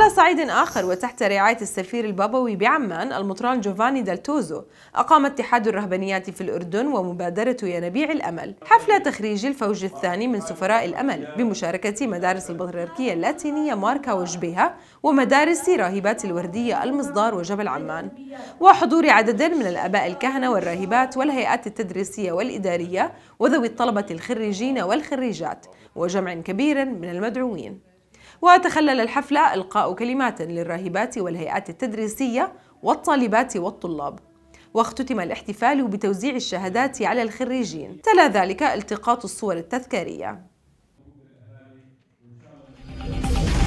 على صعيد آخر وتحت رعاية السفير البابوي بعمان المطران جوفاني دالتوزو أقام اتحاد الرهبانيات في الأردن ومبادرة ينابيع الأمل حفلة تخريج الفوج الثاني من سفراء الأمل بمشاركة مدارس البطريركية اللاتينية ماركا وجبيها ومدارس راهبات الوردية المصدار وجبل عمان وحضور عدد من الأباء الكهنة والراهبات والهيئات التدريسية والإدارية وذوي الطلبة الخريجين والخريجات وجمع كبير من المدعوين وتخلل الحفلة إلقاء كلمات للراهبات والهيئات التدريسية والطالبات والطلاب واختتم الاحتفال بتوزيع الشهادات على الخريجين تلا ذلك التقاط الصور التذكارية